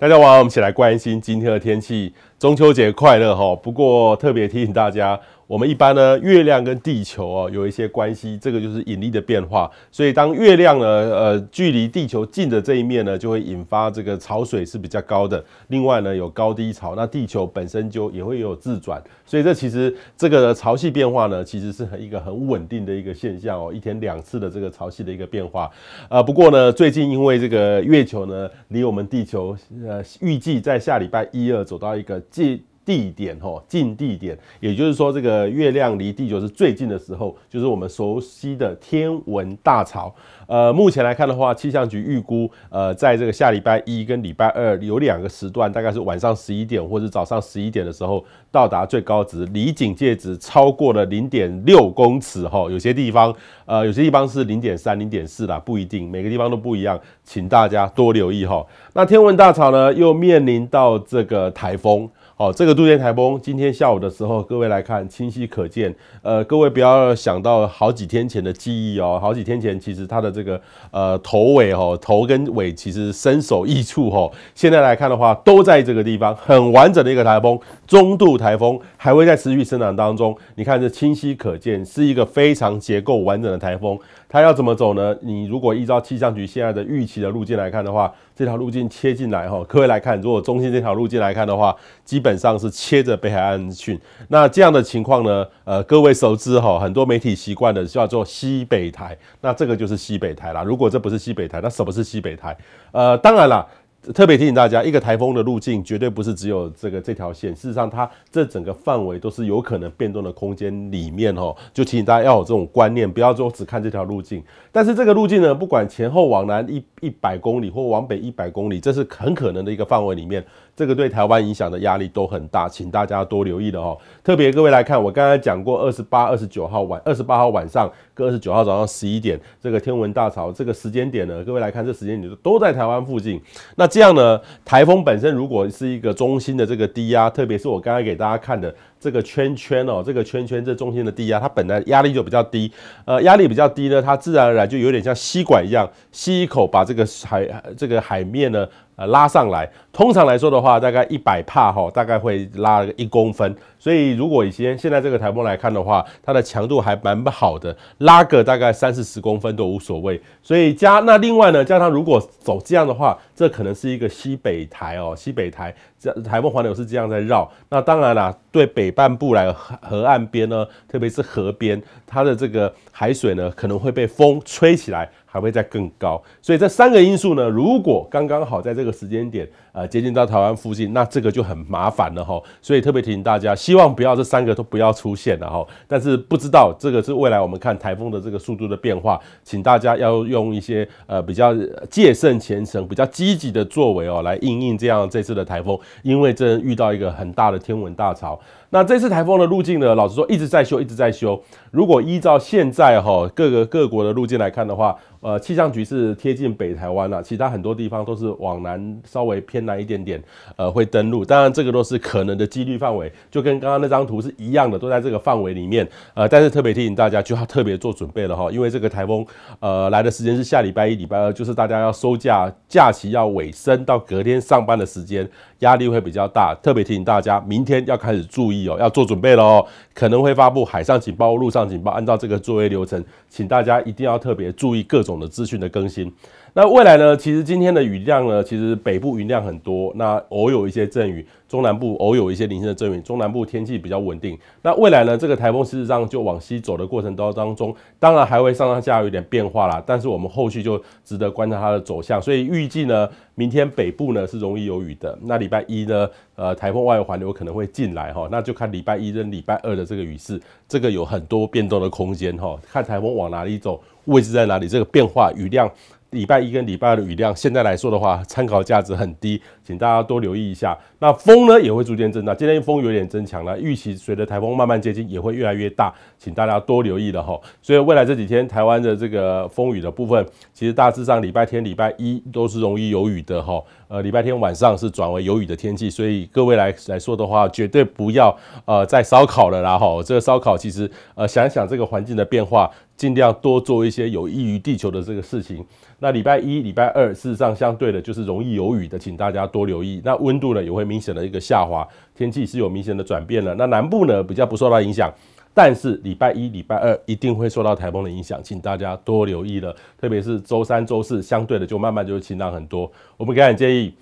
大家好，我们一起来关心今天的天气。中秋节快乐哈！不过特别提醒大家，我们一般呢，月亮跟地球哦有一些关系，这个就是引力的变化。所以当月亮呢，呃，距离地球近的这一面呢，就会引发这个潮水是比较高的。另外呢，有高低潮。那地球本身就也会有自转，所以这其实这个潮汐变化呢，其实是一个很稳定的一个现象哦。一天两次的这个潮汐的一个变化。呃，不过呢，最近因为这个月球呢，离我们地球，呃，预计在下礼拜一二走到一个。近地点哈，近地点，也就是说这个月亮离地球是最近的时候，就是我们熟悉的天文大潮。呃，目前来看的话，气象局预估，呃，在这个下礼拜一跟礼拜二有两个时段，大概是晚上十一点或者早上十一点的时候，到达最高值，离警戒值超过了零点六公尺哈，有些地方，呃，有些地方是零点三、零点四啦，不一定，每个地方都不一样，请大家多留意哈。那天文大潮呢，又面临到这个台风。哦，这个杜鹃台风今天下午的时候，各位来看清晰可见。呃，各位不要想到好几天前的记忆哦，好几天前其实它的这个呃头尾哦，头跟尾其实身首异处哦。现在来看的话，都在这个地方，很完整的一个台风，中度台风，还会在持续生长当中。你看这清晰可见，是一个非常结构完整的台风。它要怎么走呢？你如果依照气象局现在的预期的路径来看的话，这条路径切进来哈，各位来看，如果中心这条路径来看的话，基本上是切着北海岸讯。那这样的情况呢？呃，各位熟知哈，很多媒体习惯的叫做西北台，那这个就是西北台啦。如果这不是西北台，那什么是西北台？呃，当然啦，特别提醒大家，一个台风的路径绝对不是只有这个这条线，事实上，它这整个范围都是有可能变动的空间里面哦。就提醒大家要有这种观念，不要说只看这条路径。但是这个路径呢，不管前后往南一一百公里或往北一百公里，这是很可能的一个范围里面，这个对台湾影响的压力都很大，请大家多留意的哦。特别各位来看，我刚才讲过，二十八、二十九号晚，二十八号晚上跟二十九号早上十一点，这个天文大潮这个时间点呢，各位来看这时间点都在台湾附近。那这样呢，台风本身如果是一个中心的这个低压，特别是我刚才给大家看的。这个圈圈哦，这个圈圈，这中心的低压，它本来压力就比较低，呃，压力比较低呢，它自然而然就有点像吸管一样，吸一口把这个海这个海面呢，呃，拉上来。通常来说的话，大概一百帕哈，大概会拉一公分。所以如果以前现在这个台风来看的话，它的强度还蛮不好的，拉个大概三四十公分都无所谓。所以加那另外呢，加上如果走这样的话，这可能是一个西北台哦，西北台这台风环流是这样在绕。那当然啦，对北。北半部来河河岸边呢，特别是河边，它的这个海水呢，可能会被风吹起来。还会再更高，所以这三个因素呢，如果刚刚好在这个时间点呃，接近到台湾附近，那这个就很麻烦了哈。所以特别提醒大家，希望不要这三个都不要出现了哈。但是不知道这个是未来我们看台风的这个速度的变化，请大家要用一些呃比较戒慎虔诚、比较积极的作为哦，来应应这样这次的台风，因为这遇到一个很大的天文大潮。那这次台风的路径呢，老实说一直在修，一直在修。如果依照现在哈各个各国的路径来看的话。呃，气象局是贴近北台湾了，其他很多地方都是往南稍微偏南一点点，呃，会登陆。当然，这个都是可能的几率范围，就跟刚刚那张图是一样的，都在这个范围里面。呃，但是特别提醒大家，就要特别做准备了哈，因为这个台风，呃，来的时间是下礼拜一、礼拜二，就是大家要收假，假期要尾声，到隔天上班的时间，压力会比较大。特别提醒大家，明天要开始注意哦，要做准备了哦，可能会发布海上警报、陆上警报，按照这个作业流程，请大家一定要特别注意各。总的资讯的更新，那未来呢？其实今天的雨量呢，其实北部雨量很多，那偶有一些阵雨，中南部偶有一些零星的阵雨，中南部天气比较稳定。那未来呢？这个台风事实上就往西走的过程当中，当然还会上上下有点变化啦，但是我们后续就值得观察它的走向。所以预计呢。明天北部呢是容易有雨的，那礼拜一呢，呃，台风外围环流可能会进来哈，那就看礼拜一跟礼拜二的这个雨势，这个有很多变动的空间哈，看台风往哪里走，位置在哪里，这个变化雨量。礼拜一跟礼拜二的雨量，现在来说的话，参考价值很低，请大家多留意一下。那风呢也会逐渐增大，今天风有点增强了，预期随着台风慢慢接近，也会越来越大，请大家多留意了哈。所以未来这几天台湾的这个风雨的部分，其实大致上礼拜天、礼拜一都是容易有雨的哈。呃，礼拜天晚上是转为有雨的天气，所以各位来来说的话，绝对不要呃再烧烤了啦哈。这个烧烤其实呃想想这个环境的变化。尽量多做一些有益于地球的这个事情。那礼拜一、礼拜二，事实上相对的，就是容易有雨的，请大家多留意。那温度呢，也会明显的一个下滑，天气是有明显的转变了。那南部呢，比较不受到影响，但是礼拜一、礼拜二一定会受到台风的影响，请大家多留意了。特别是周三、周四，相对的就慢慢就会晴朗很多。我们给点建议。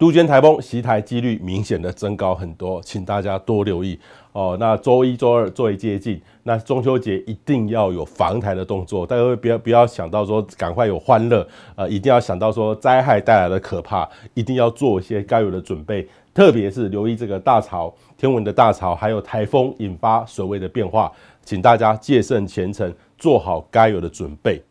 都鹃台风袭台几率明显的增高很多，请大家多留意哦。那周一、周二最为接近，那中秋节一定要有防台的动作。大家不要不要想到说赶快有欢乐，呃，一定要想到说灾害带来的可怕，一定要做一些该有的准备，特别是留意这个大潮、天文的大潮，还有台风引发所谓的变化，请大家借慎前程，做好该有的准备。